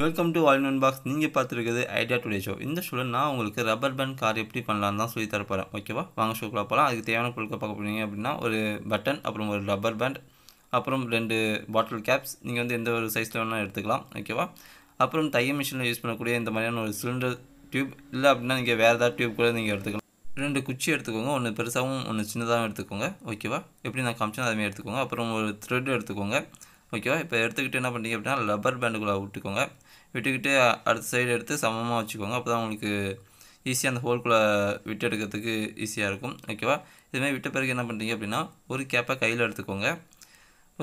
welcome to all known box நீங்கள் பார்த்துருக்குது idea today show இந்த ஷோவில் நான் உங்களுக்கு ரப்பர் பேண்ட் கார் எப்படி பண்ணலான்னு தான் சொல்லி தரப்போகிறேன் ஓகேவா வாங்க ஷோக்குள்ள போகலாம் அதுக்கு தேவையான பொருட்கள் பார்க்க போனீங்க அப்படின்னா ஒரு பட்டன் அப்புறம் ஒரு ரப்பர் பேண்ட் அப்புறம் ரெண்டு பாட்டில் கேப்ஸ் நீங்கள் வந்து எந்த ஒரு சைஸில் வேணாலும் எடுத்துக்கலாம் ஓகேவா அப்புறம் தைய மிஷினில் யூஸ் பண்ணக்கூடிய இந்த மாதிரியான ஒரு சிலிண்டர் டியூப் இல்லை அப்படின்னா நீங்கள் வேறு ஏதாவது டியூப் கூட நீங்கள் எடுத்துக்கலாம் ரெண்டு குச்சி எடுத்துக்கோங்க ஒன்று பெருசாகவும் ஒன்று சின்னதாகவும் எடுத்துக்கோங்க ஓகேவா எப்படி நான் காமிச்சேன் அதுமாதிரி எடுத்துக்கோங்க அப்புறம் ஒரு த்ரெட் எடுத்துக்கோங்க ஓகேவா இப்போ எடுத்துக்கிட்டு என்ன பண்ணுறீங்க அப்படின்னா லப்பர் பேண்டுக்குள்ளே விட்டுக்கோங்க விட்டுக்கிட்டு அடுத்த சைடு எடுத்து சமமாக வச்சுக்கோங்க அப்போ தான் உங்களுக்கு ஈஸியாக அந்த ஹோல்குள்ளே விட்டு எடுக்கிறதுக்கு ஈஸியாக இருக்கும் ஓகேவா இதுமாதிரி விட்ட பிறகு என்ன பண்ணுறீங்க அப்படின்னா ஒரு கேப்பை கையில் எடுத்துக்கோங்க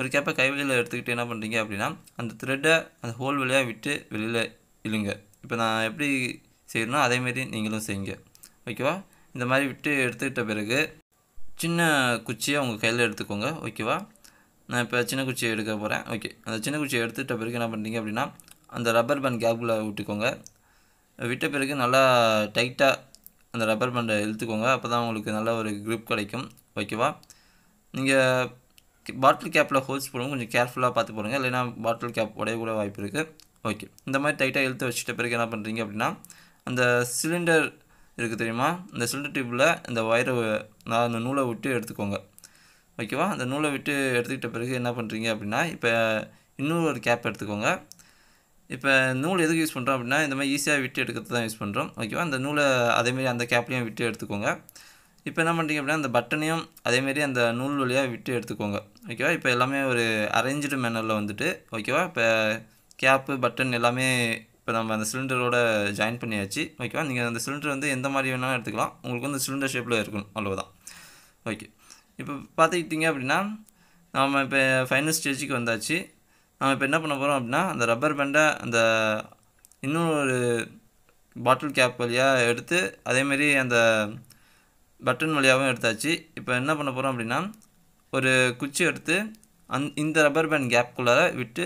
ஒரு கேப்பை கை வெளியில் எடுத்துக்கிட்டு என்ன பண்ணுறீங்க அப்படின்னா அந்த த்ரெட்டை அந்த ஹோல் வழியாக விட்டு வெளியில் இழுங்க இப்போ நான் எப்படி செய்யணும் அதேமாரி நீங்களும் செய்யுங்க ஓகேவா இந்த மாதிரி விட்டு எடுத்துக்கிட்ட பிறகு சின்ன குச்சியை உங்கள் கையில் எடுத்துக்கோங்க ஓகேவா நான் இப்போ சின்ன குச்சியை எடுக்க போகிறேன் ஓகே அந்த சின்ன குச்சியை எடுத்துகிட்ட பிறகு என்ன பண்ணுறீங்க அப்படின்னா அந்த ரப்பர் பேண்ட் கேப்புக்குள்ளே விட்டுக்கோங்க விட்ட பிறகு நல்லா டைட்டாக அந்த ரப்பர் பேண்டை இழுத்துக்கோங்க அப்போ தான் உங்களுக்கு நல்ல ஒரு க்ரிப் கிடைக்கும் ஓகேவா நீங்கள் பாட்டில் கேப்பில் ஹோல்ஸ் போடுவோம் கொஞ்சம் கேர்ஃபுல்லாக பார்த்து போடுங்க இல்லைனா பாட்டில் கேப் உடையக்கூட வாய்ப்பு இருக்குது ஓகே இந்த மாதிரி டைட்டாக இழுத்து வச்சுட்ட பிறகு என்ன பண்ணுறீங்க அப்படின்னா அந்த சிலிண்டர் இருக்குது தெரியுமா இந்த சிலிண்டர் டியூப்பில் இந்த ஒயரை நான் அந்த நூலை விட்டு எடுத்துக்கோங்க ஓகேவா அந்த நூலை விட்டு எடுத்துக்கிட்ட பிறகு என்ன பண்ணுறீங்க அப்படின்னா இப்போ இன்னொரு ஒரு கேப் எடுத்துக்கோங்க இப்போ நூல் எதுக்கு யூஸ் பண்ணுறோம் அப்படின்னா இந்த மாதிரி ஈஸியாக விட்டு எடுக்கிறது தான் யூஸ் பண்ணுறோம் ஓகேவா அந்த நூலை அதேமாரி அந்த கேப்லேயும் விட்டு எடுத்துக்கோங்க இப்போ என்ன பண்ணுறீங்க அப்படின்னா அந்த பட்டனையும் அதேமாரி அந்த நூல் வழியாக விட்டு எடுத்துக்கோங்க ஓகேவா இப்போ எல்லாமே ஒரு அரேஞ்சு மேனரில் வந்துட்டு ஓகேவா இப்போ கேப்பு பட்டன் எல்லாமே இப்போ நம்ம அந்த சிலிண்டரோட ஜாயின் பண்ணியாச்சு ஓகேவா நீங்கள் அந்த சிலிண்டர் வந்து எந்த மாதிரி வேணாலும் எடுத்துக்கலாம் உங்களுக்கு வந்து சிலிண்டர் ஷேப்பில் இருக்கணும் அவ்வளோதான் ஓகே இப்போ பார்த்துக்கிட்டிங்க அப்படின்னா நாம் இப்போ ஃபைனல் ஸ்டேஜுக்கு வந்தாச்சு நம்ம இப்போ என்ன பண்ண போகிறோம் அப்படின்னா அந்த ரப்பர் பேண்டை அந்த இன்னும் ஒரு பாட்டில் கேப் வழியாக எடுத்து அதேமாரி அந்த பட்டன் வழியாகவும் எடுத்தாச்சு இப்போ என்ன பண்ண போகிறோம் அப்படின்னா ஒரு குச்சி எடுத்து அந் இந்த ரப்பர் பேண்ட் கேப்குள்ளார விட்டு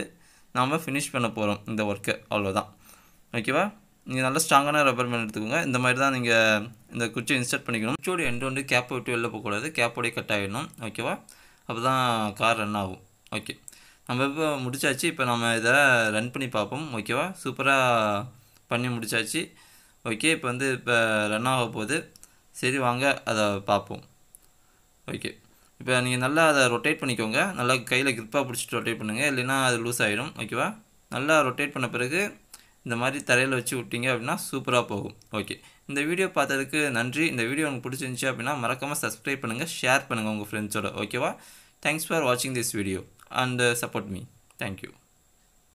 நாம் ஃபினிஷ் பண்ண போகிறோம் இந்த ஒர்க்கை அவ்வளோதான் ஓகேவா நீங்கள் நல்லா ஸ்ட்ராங்கான ரப்பர் பேண்ட் எடுத்துக்கோங்க இந்த மாதிரி தான் நீங்கள் இந்த குச்சியை இன்ஸ்டர்ட் பண்ணிக்கணும் குச்சியோட எண்டு வந்து கேப் விட்டு வெளில போகக்கூடாது கேப்போடைய கட் ஆகிடணும் ஓகேவா அப்போ தான் கார் ரன் ஆகும் ஓகே நம்ம இப்போ முடிச்சாச்சு இப்போ நம்ம இதை ரன் பண்ணி பார்ப்போம் ஓகேவா சூப்பராக பண்ணி முடிச்சாச்சு ஓகே இப்போ வந்து இப்போ ரன் ஆக போகுது சரி வாங்க அதை பார்ப்போம் ஓகே இப்போ நீங்கள் நல்லா அதை ரொட்டேட் பண்ணிக்கோங்க நல்லா கையில் கிரிப்பாக பிடிச்சிட்டு ரொட்டேட் பண்ணுங்கள் இல்லைன்னா அது லூஸ் ஆகிடும் ஓகேவா நல்லா ரொட்டேட் பண்ண பிறகு இந்த மாதிரி தரையில் வச்சு விட்டிங்க அப்படின்னா சூப்பராக போகும் ஓகே இந்த வீடியோ பார்த்ததுக்கு நன்றி இந்த வீடியோ உங்களுக்கு பிடிச்சிருந்துச்சி அப்படின்னா மறக்காமல் சப்ஸ்கிரைப் பண்ணுங்கள் ஷேர் பண்ணுங்கள் உங்கள் ஃப்ரெண்ட்ஸோட ஓகேவா தேங்க்ஸ் ஃபார் வாட்சிங் this video and support me thank you